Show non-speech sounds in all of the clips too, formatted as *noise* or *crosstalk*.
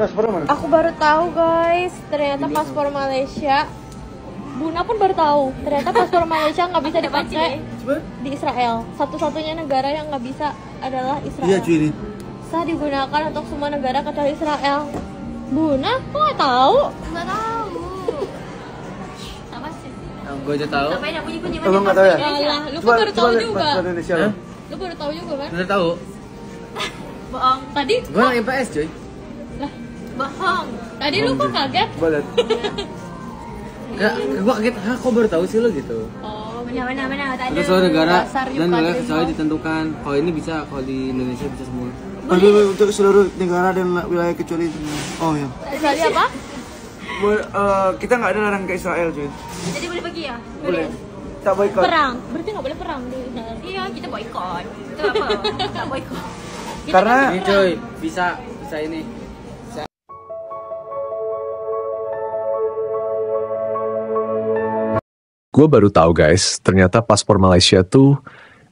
Paspor mana? Aku baru tahu guys, ternyata paspor Malaysia. Buna pun baru tahu, ternyata paspor Malaysia nggak bisa dipakai di Israel. Satu-satunya negara yang nggak bisa adalah Israel. Iya cuy ini. Sah digunakan untuk semua negara kecuali Israel. Buna, kok nggak tahu? Nggak tahu. Apa sih? Nah, gue aja tahu. yang punya gue nggak tahu ya? lu kan baru tahu juga. Lu baru tahu juga kan? Baru tahu. Bohong. Tadi? Gue IPS cuy bohong tadi lu kok kaget balet Enggak, *laughs* gua kaget, hah kok baru tahu sih lo gitu Oh, benar-benar tadi soal negara dan wilayah sesuai ditentukan Kalau ini bisa, kalau di Indonesia bisa semua Boleh. untuk seluruh negara dan wilayah kecuali Oh ya Kecuali apa? boleh, uh, kita nggak ada larang ke Israel cuy jadi boleh pergi ya boleh tak boikot perang berarti nggak boleh perang di iya kita boikot. itu apa Tak *laughs* boikot. Karena- Ini cuy, bisa, bisa ini Gue baru tahu guys, ternyata paspor Malaysia tuh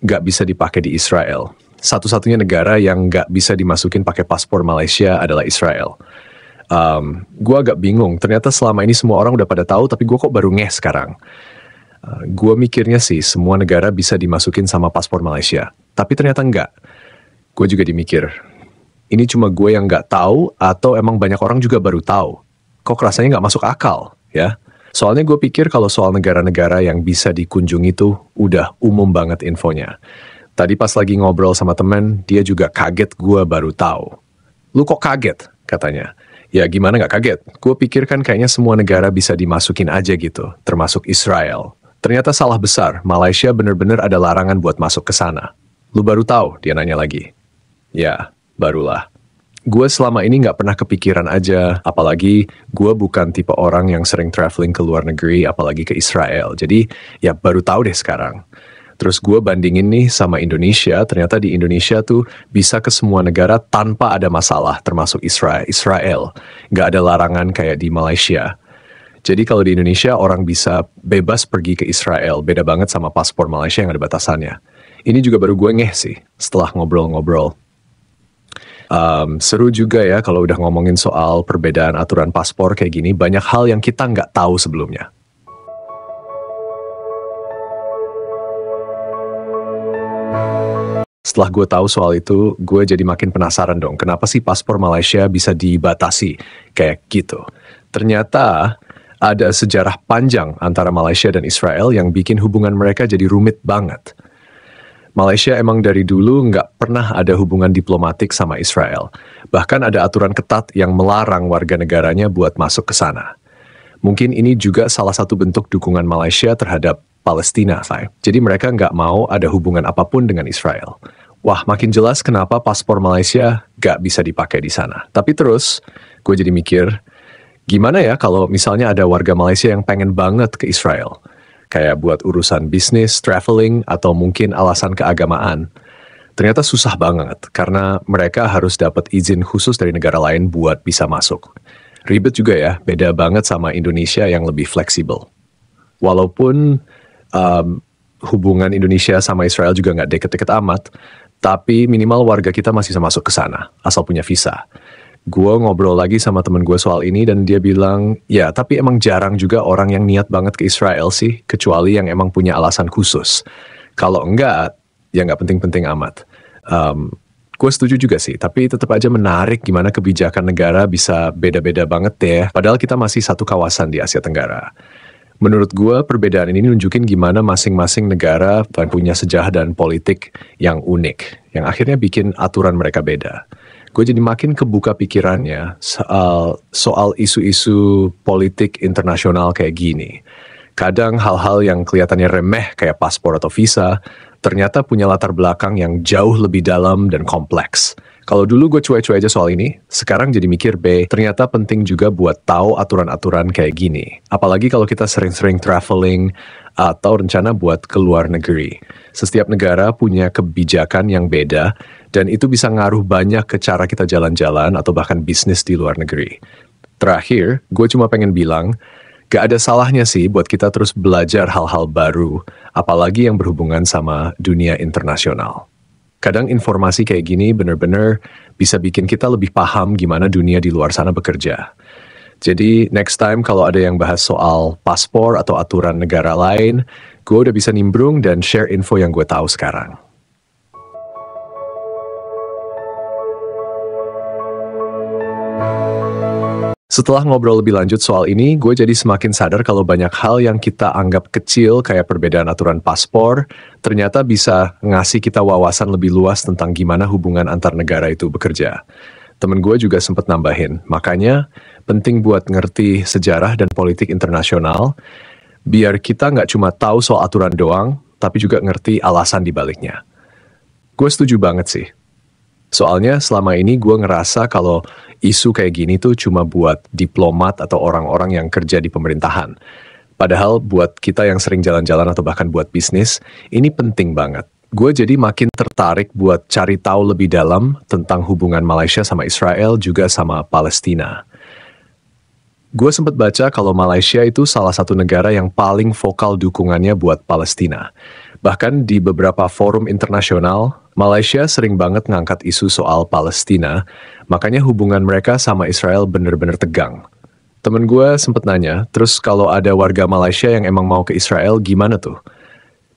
gak bisa dipakai di Israel. Satu-satunya negara yang gak bisa dimasukin pakai paspor Malaysia adalah Israel. Um, gue agak bingung, ternyata selama ini semua orang udah pada tahu, tapi gue kok baru ngeh sekarang. Uh, eh, gue mikirnya sih semua negara bisa dimasukin sama paspor Malaysia, tapi ternyata enggak. Gue juga dimikir, ini cuma gue yang gak tahu atau emang banyak orang juga baru tahu. Kok rasanya nggak masuk akal, ya? Soalnya gue pikir kalau soal negara-negara yang bisa dikunjungi tuh udah umum banget infonya. Tadi pas lagi ngobrol sama temen, dia juga kaget gue baru tahu. Lu kok kaget? katanya. Ya gimana gak kaget? Gue pikir kan kayaknya semua negara bisa dimasukin aja gitu, termasuk Israel. Ternyata salah besar, Malaysia bener-bener ada larangan buat masuk ke sana. Lu baru tahu? Dia nanya lagi. Ya, barulah gue selama ini nggak pernah kepikiran aja. Apalagi gue bukan tipe orang yang sering traveling ke luar negeri, apalagi ke Israel. Jadi ya baru tahu deh sekarang. Terus gue bandingin nih sama Indonesia, ternyata di Indonesia tuh bisa ke semua negara tanpa ada masalah, termasuk Israel. Israel nggak ada larangan kayak di Malaysia. Jadi kalau di Indonesia orang bisa bebas pergi ke Israel, beda banget sama paspor Malaysia yang ada batasannya. Ini juga baru gue ngeh sih setelah ngobrol-ngobrol. Um, seru juga ya kalau udah ngomongin soal perbedaan aturan paspor kayak gini, banyak hal yang kita nggak tahu sebelumnya. Setelah gue tahu soal itu, gue jadi makin penasaran dong, kenapa sih paspor Malaysia bisa dibatasi kayak gitu? Ternyata ada sejarah panjang antara Malaysia dan Israel yang bikin hubungan mereka jadi rumit banget. Malaysia emang dari dulu nggak pernah ada hubungan diplomatik sama Israel. Bahkan ada aturan ketat yang melarang warga negaranya buat masuk ke sana. Mungkin ini juga salah satu bentuk dukungan Malaysia terhadap Palestina, Fai. Jadi mereka nggak mau ada hubungan apapun dengan Israel. Wah, makin jelas kenapa paspor Malaysia nggak bisa dipakai di sana. Tapi terus, gue jadi mikir, gimana ya kalau misalnya ada warga Malaysia yang pengen banget ke Israel – kayak buat urusan bisnis, traveling, atau mungkin alasan keagamaan. Ternyata susah banget karena mereka harus dapat izin khusus dari negara lain buat bisa masuk. Ribet juga ya, beda banget sama Indonesia yang lebih fleksibel. Walaupun um, hubungan Indonesia sama Israel juga nggak deket-deket amat, tapi minimal warga kita masih bisa masuk ke sana, asal punya visa gue ngobrol lagi sama temen gue soal ini dan dia bilang, ya tapi emang jarang juga orang yang niat banget ke Israel sih, kecuali yang emang punya alasan khusus. Kalau enggak, ya nggak penting-penting amat. Um, gue setuju juga sih, tapi tetap aja menarik gimana kebijakan negara bisa beda-beda banget ya, padahal kita masih satu kawasan di Asia Tenggara. Menurut gue, perbedaan ini nunjukin gimana masing-masing negara punya sejarah dan politik yang unik, yang akhirnya bikin aturan mereka beda gue jadi makin kebuka pikirannya soal soal isu-isu politik internasional kayak gini. Kadang hal-hal yang kelihatannya remeh kayak paspor atau visa ternyata punya latar belakang yang jauh lebih dalam dan kompleks. Kalau dulu gue cuek-cuek aja soal ini, sekarang jadi mikir B, ternyata penting juga buat tahu aturan-aturan kayak gini. Apalagi kalau kita sering-sering traveling atau rencana buat ke luar negeri. Setiap negara punya kebijakan yang beda, dan itu bisa ngaruh banyak ke cara kita jalan-jalan atau bahkan bisnis di luar negeri. Terakhir, gue cuma pengen bilang, gak ada salahnya sih buat kita terus belajar hal-hal baru, apalagi yang berhubungan sama dunia internasional kadang informasi kayak gini bener-bener bisa bikin kita lebih paham gimana dunia di luar sana bekerja. Jadi next time kalau ada yang bahas soal paspor atau aturan negara lain, gue udah bisa nimbrung dan share info yang gue tahu sekarang. Setelah ngobrol lebih lanjut soal ini, gue jadi semakin sadar kalau banyak hal yang kita anggap kecil kayak perbedaan aturan paspor, ternyata bisa ngasih kita wawasan lebih luas tentang gimana hubungan antar negara itu bekerja. Temen gue juga sempat nambahin, makanya penting buat ngerti sejarah dan politik internasional, biar kita nggak cuma tahu soal aturan doang, tapi juga ngerti alasan dibaliknya. Gue setuju banget sih, Soalnya selama ini gue ngerasa kalau isu kayak gini tuh cuma buat diplomat atau orang-orang yang kerja di pemerintahan. Padahal buat kita yang sering jalan-jalan atau bahkan buat bisnis, ini penting banget. Gue jadi makin tertarik buat cari tahu lebih dalam tentang hubungan Malaysia sama Israel juga sama Palestina. Gue sempat baca kalau Malaysia itu salah satu negara yang paling vokal dukungannya buat Palestina. Bahkan di beberapa forum internasional, Malaysia sering banget ngangkat isu soal Palestina, makanya hubungan mereka sama Israel bener-bener tegang. Temen gue sempet nanya, terus kalau ada warga Malaysia yang emang mau ke Israel gimana tuh?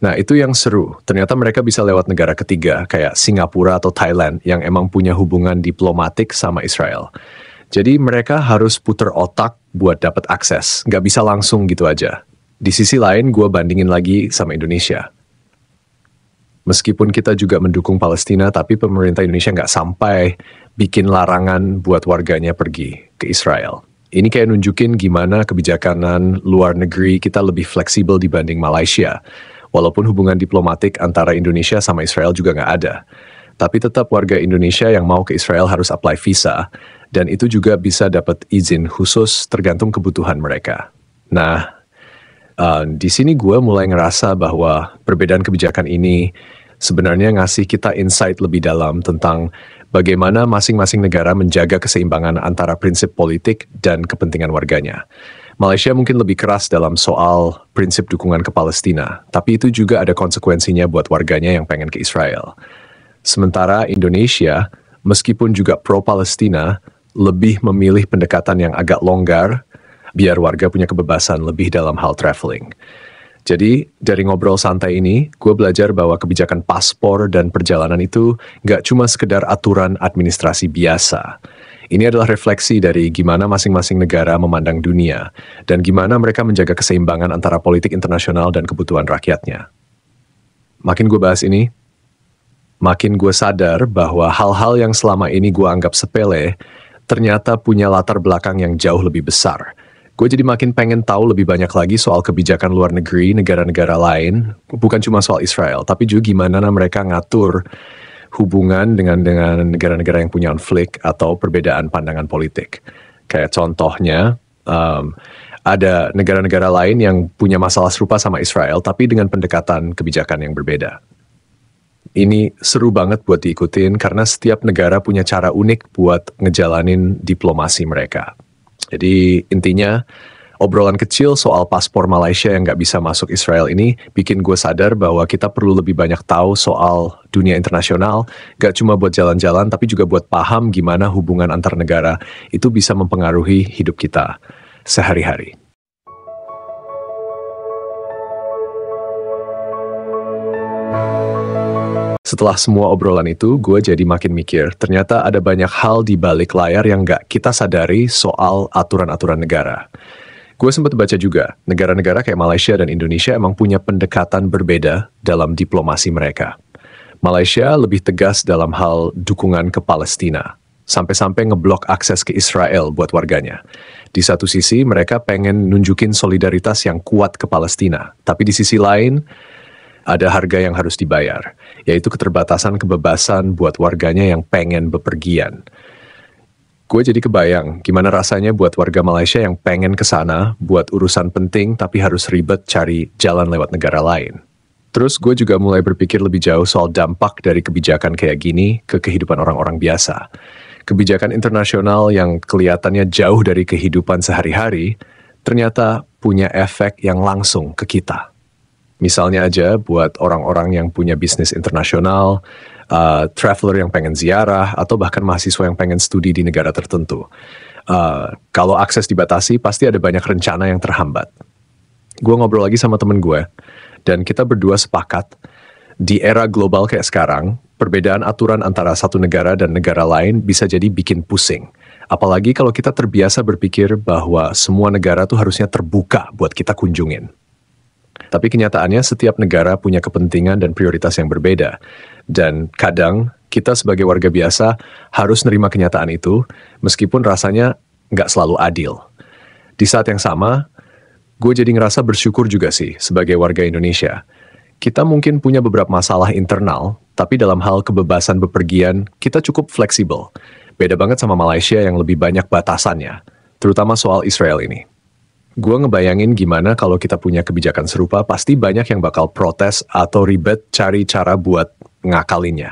Nah itu yang seru, ternyata mereka bisa lewat negara ketiga kayak Singapura atau Thailand yang emang punya hubungan diplomatik sama Israel. Jadi mereka harus puter otak buat dapat akses, nggak bisa langsung gitu aja. Di sisi lain gue bandingin lagi sama Indonesia meskipun kita juga mendukung Palestina, tapi pemerintah Indonesia nggak sampai bikin larangan buat warganya pergi ke Israel. Ini kayak nunjukin gimana kebijakanan luar negeri kita lebih fleksibel dibanding Malaysia. Walaupun hubungan diplomatik antara Indonesia sama Israel juga nggak ada. Tapi tetap warga Indonesia yang mau ke Israel harus apply visa, dan itu juga bisa dapat izin khusus tergantung kebutuhan mereka. Nah, Eh, di sini gue mulai ngerasa bahwa perbedaan kebijakan ini sebenarnya ngasih kita insight lebih dalam tentang bagaimana masing-masing negara menjaga keseimbangan antara prinsip politik dan kepentingan warganya. Malaysia mungkin lebih keras dalam soal prinsip dukungan ke Palestina, tapi itu juga ada konsekuensinya buat warganya yang pengen ke Israel. Sementara Indonesia, meskipun juga pro-Palestina, lebih memilih pendekatan yang agak longgar biar warga punya kebebasan lebih dalam hal traveling. Jadi dari ngobrol santai ini, gue belajar bahwa kebijakan paspor dan perjalanan itu gak cuma sekedar aturan administrasi biasa. Ini adalah refleksi dari gimana masing-masing negara memandang dunia dan gimana mereka menjaga keseimbangan antara politik internasional dan kebutuhan rakyatnya. Makin gue bahas ini, makin gue sadar bahwa hal-hal yang selama ini gue anggap sepele ternyata punya latar belakang yang jauh lebih besar Gue jadi makin pengen tahu lebih banyak lagi soal kebijakan luar negeri negara-negara lain, bukan cuma soal Israel, tapi juga gimana nah mereka ngatur hubungan dengan dengan negara-negara yang punya konflik atau perbedaan pandangan politik. Kayak contohnya, um, ada negara-negara lain yang punya masalah serupa sama Israel, tapi dengan pendekatan kebijakan yang berbeda. Ini seru banget buat diikutin karena setiap negara punya cara unik buat ngejalanin diplomasi mereka. Jadi intinya obrolan kecil soal paspor Malaysia yang nggak bisa masuk Israel ini bikin gue sadar bahwa kita perlu lebih banyak tahu soal dunia internasional, gak cuma buat jalan-jalan tapi juga buat paham gimana hubungan antar negara itu bisa mempengaruhi hidup kita sehari-hari. Setelah semua obrolan itu, gue jadi makin mikir, ternyata ada banyak hal di balik layar yang gak kita sadari soal aturan-aturan negara. Gue sempat baca juga, negara-negara kayak Malaysia dan Indonesia emang punya pendekatan berbeda dalam diplomasi mereka. Malaysia lebih tegas dalam hal dukungan ke Palestina, sampai-sampai ngeblok akses ke Israel buat warganya. Di satu sisi, mereka pengen nunjukin solidaritas yang kuat ke Palestina, tapi di sisi lain, ada harga yang harus dibayar, yaitu keterbatasan kebebasan buat warganya yang pengen bepergian. Gue jadi kebayang gimana rasanya buat warga Malaysia yang pengen ke sana buat urusan penting tapi harus ribet cari jalan lewat negara lain. Terus gue juga mulai berpikir lebih jauh soal dampak dari kebijakan kayak gini ke kehidupan orang-orang biasa. Kebijakan internasional yang kelihatannya jauh dari kehidupan sehari-hari ternyata punya efek yang langsung ke kita. Misalnya aja buat orang-orang yang punya bisnis internasional, uh, traveler yang pengen ziarah, atau bahkan mahasiswa yang pengen studi di negara tertentu. Uh, kalau akses dibatasi, pasti ada banyak rencana yang terhambat. Gue ngobrol lagi sama temen gue, dan kita berdua sepakat di era global kayak sekarang, perbedaan aturan antara satu negara dan negara lain bisa jadi bikin pusing. Apalagi kalau kita terbiasa berpikir bahwa semua negara tuh harusnya terbuka buat kita kunjungin. Tapi kenyataannya setiap negara punya kepentingan dan prioritas yang berbeda. Dan kadang kita sebagai warga biasa harus nerima kenyataan itu meskipun rasanya nggak selalu adil. Di saat yang sama, gue jadi ngerasa bersyukur juga sih sebagai warga Indonesia. Kita mungkin punya beberapa masalah internal, tapi dalam hal kebebasan bepergian, kita cukup fleksibel. Beda banget sama Malaysia yang lebih banyak batasannya, terutama soal Israel ini. Gue ngebayangin gimana kalau kita punya kebijakan serupa, pasti banyak yang bakal protes atau ribet cari cara buat ngakalinya.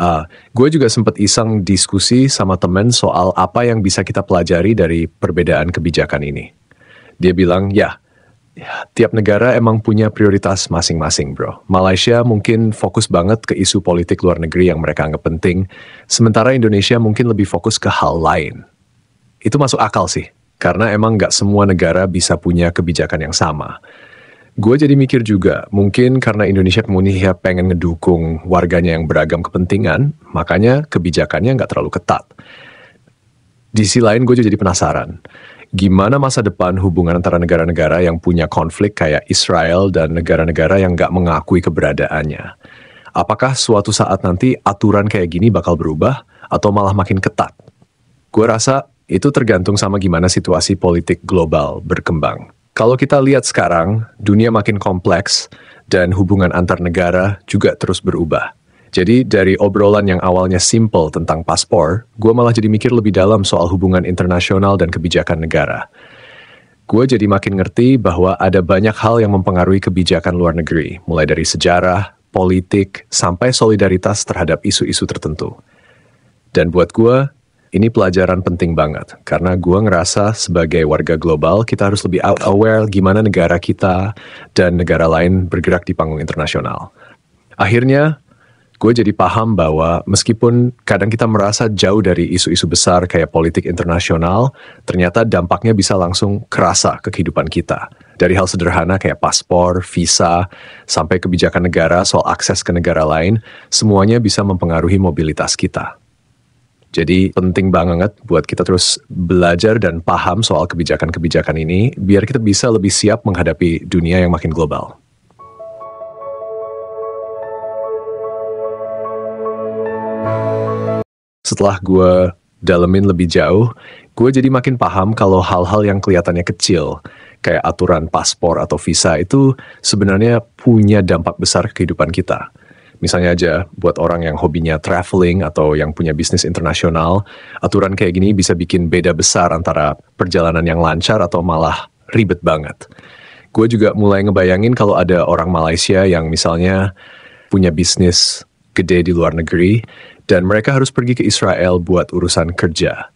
Uh, ah, gue juga sempat iseng diskusi sama temen soal apa yang bisa kita pelajari dari perbedaan kebijakan ini. Dia bilang, ya, ya tiap negara emang punya prioritas masing-masing bro. Malaysia mungkin fokus banget ke isu politik luar negeri yang mereka anggap penting, sementara Indonesia mungkin lebih fokus ke hal lain. Itu masuk akal sih. Karena emang gak semua negara bisa punya kebijakan yang sama. Gue jadi mikir juga, mungkin karena Indonesia Komunia ya pengen ngedukung warganya yang beragam kepentingan, makanya kebijakannya gak terlalu ketat. Di sisi lain gue jadi penasaran, gimana masa depan hubungan antara negara-negara yang punya konflik kayak Israel dan negara-negara yang gak mengakui keberadaannya. Apakah suatu saat nanti aturan kayak gini bakal berubah atau malah makin ketat? Gue rasa itu tergantung sama gimana situasi politik global berkembang. Kalau kita lihat sekarang, dunia makin kompleks dan hubungan antar negara juga terus berubah. Jadi dari obrolan yang awalnya simple tentang paspor, gue malah jadi mikir lebih dalam soal hubungan internasional dan kebijakan negara. Gue jadi makin ngerti bahwa ada banyak hal yang mempengaruhi kebijakan luar negeri, mulai dari sejarah, politik, sampai solidaritas terhadap isu-isu tertentu. Dan buat gue, ini pelajaran penting banget, karena gue ngerasa sebagai warga global, kita harus lebih out aware gimana negara kita dan negara lain bergerak di panggung internasional. Akhirnya, gue jadi paham bahwa meskipun kadang kita merasa jauh dari isu-isu besar kayak politik internasional, ternyata dampaknya bisa langsung kerasa ke kehidupan kita. Dari hal sederhana kayak paspor, visa, sampai kebijakan negara soal akses ke negara lain, semuanya bisa mempengaruhi mobilitas kita. Jadi penting banget buat kita terus belajar dan paham soal kebijakan-kebijakan ini biar kita bisa lebih siap menghadapi dunia yang makin global. Setelah gue dalemin lebih jauh, gue jadi makin paham kalau hal-hal yang kelihatannya kecil, kayak aturan paspor atau visa itu sebenarnya punya dampak besar ke kehidupan kita Misalnya aja buat orang yang hobinya traveling atau yang punya bisnis internasional, aturan kayak gini bisa bikin beda besar antara perjalanan yang lancar atau malah ribet banget. Gue juga mulai ngebayangin kalau ada orang Malaysia yang misalnya punya bisnis gede di luar negeri dan mereka harus pergi ke Israel buat urusan kerja.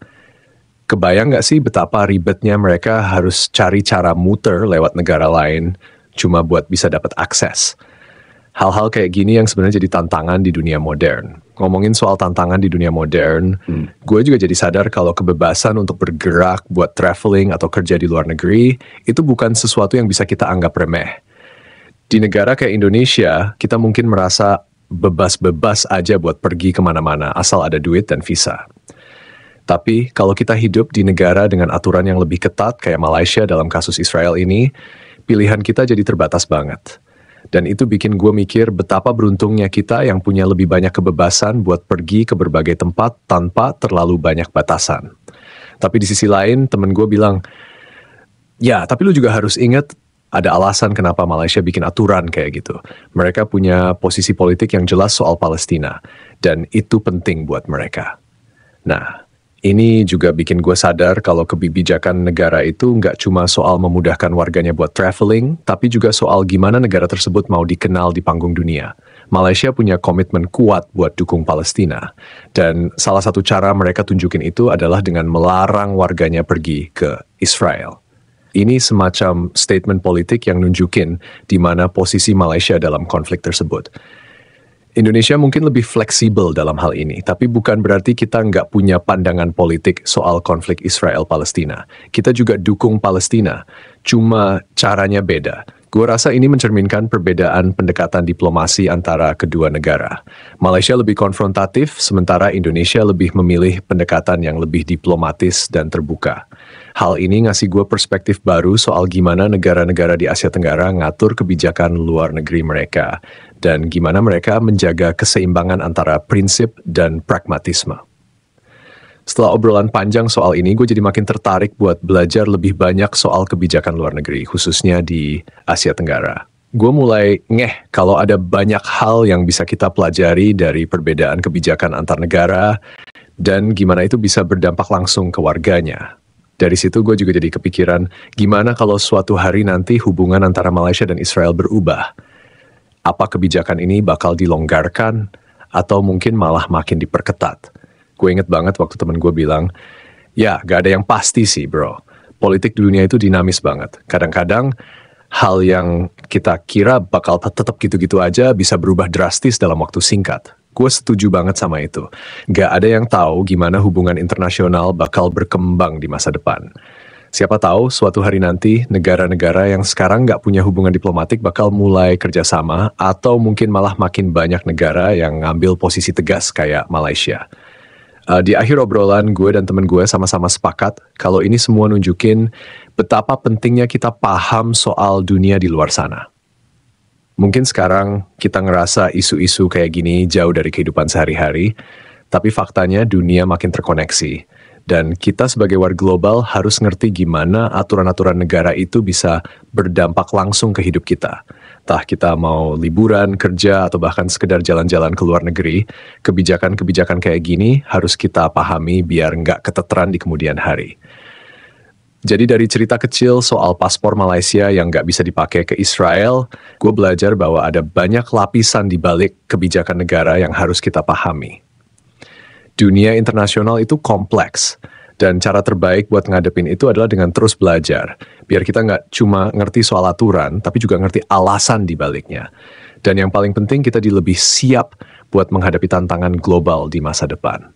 Kebayang gak sih betapa ribetnya mereka harus cari cara muter lewat negara lain cuma buat bisa dapat akses? hal-hal kayak gini yang sebenarnya jadi tantangan di dunia modern. Ngomongin soal tantangan di dunia modern, hmm. gue juga jadi sadar kalau kebebasan untuk bergerak buat traveling atau kerja di luar negeri itu bukan sesuatu yang bisa kita anggap remeh. Di negara kayak Indonesia, kita mungkin merasa bebas-bebas aja buat pergi kemana-mana asal ada duit dan visa. Tapi kalau kita hidup di negara dengan aturan yang lebih ketat kayak Malaysia dalam kasus Israel ini, pilihan kita jadi terbatas banget dan itu bikin gue mikir betapa beruntungnya kita yang punya lebih banyak kebebasan buat pergi ke berbagai tempat tanpa terlalu banyak batasan. Tapi di sisi lain temen gue bilang, ya tapi lu juga harus inget ada alasan kenapa Malaysia bikin aturan kayak gitu. Mereka punya posisi politik yang jelas soal Palestina, dan itu penting buat mereka. Nah, ini juga bikin gue sadar kalau kebijakan negara itu nggak cuma soal memudahkan warganya buat traveling, tapi juga soal gimana negara tersebut mau dikenal di panggung dunia. Malaysia punya komitmen kuat buat dukung Palestina. Dan salah satu cara mereka tunjukin itu adalah dengan melarang warganya pergi ke Israel. Ini semacam statement politik yang nunjukin di mana posisi Malaysia dalam konflik tersebut. Indonesia mungkin lebih fleksibel dalam hal ini, tapi bukan berarti kita nggak punya pandangan politik soal konflik Israel-Palestina. Kita juga dukung Palestina, cuma caranya beda. Gue rasa ini mencerminkan perbedaan pendekatan diplomasi antara kedua negara. Malaysia lebih konfrontatif, sementara Indonesia lebih memilih pendekatan yang lebih diplomatis dan terbuka. Hal ini ngasih gue perspektif baru soal gimana negara-negara di Asia Tenggara ngatur kebijakan luar negeri mereka dan gimana mereka menjaga keseimbangan antara prinsip dan pragmatisme. Setelah obrolan panjang soal ini, gue jadi makin tertarik buat belajar lebih banyak soal kebijakan luar negeri, khususnya di Asia Tenggara. Gue mulai ngeh kalau ada banyak hal yang bisa kita pelajari dari perbedaan kebijakan antar negara dan gimana itu bisa berdampak langsung ke warganya. Dari situ gue juga jadi kepikiran gimana kalau suatu hari nanti hubungan antara Malaysia dan Israel berubah apa kebijakan ini bakal dilonggarkan atau mungkin malah makin diperketat. Gue inget banget waktu temen gue bilang, ya gak ada yang pasti sih bro. Politik di dunia itu dinamis banget. Kadang-kadang hal yang kita kira bakal tetap gitu-gitu aja bisa berubah drastis dalam waktu singkat. Gue setuju banget sama itu. Gak ada yang tahu gimana hubungan internasional bakal berkembang di masa depan. Siapa tahu suatu hari nanti negara-negara yang sekarang nggak punya hubungan diplomatik bakal mulai kerjasama atau mungkin malah makin banyak negara yang ngambil posisi tegas kayak Malaysia. Uh, di akhir obrolan gue dan temen gue sama-sama sepakat kalau ini semua nunjukin betapa pentingnya kita paham soal dunia di luar sana. Mungkin sekarang kita ngerasa isu-isu kayak gini jauh dari kehidupan sehari-hari, tapi faktanya dunia makin terkoneksi dan kita sebagai warga global harus ngerti gimana aturan-aturan negara itu bisa berdampak langsung ke hidup kita. Entah kita mau liburan, kerja, atau bahkan sekedar jalan-jalan ke luar negeri, kebijakan-kebijakan kayak gini harus kita pahami biar nggak keteteran di kemudian hari. Jadi dari cerita kecil soal paspor Malaysia yang nggak bisa dipakai ke Israel, gue belajar bahwa ada banyak lapisan di balik kebijakan negara yang harus kita pahami dunia internasional itu kompleks. Dan cara terbaik buat ngadepin itu adalah dengan terus belajar. Biar kita nggak cuma ngerti soal aturan, tapi juga ngerti alasan di baliknya. Dan yang paling penting kita di lebih siap buat menghadapi tantangan global di masa depan.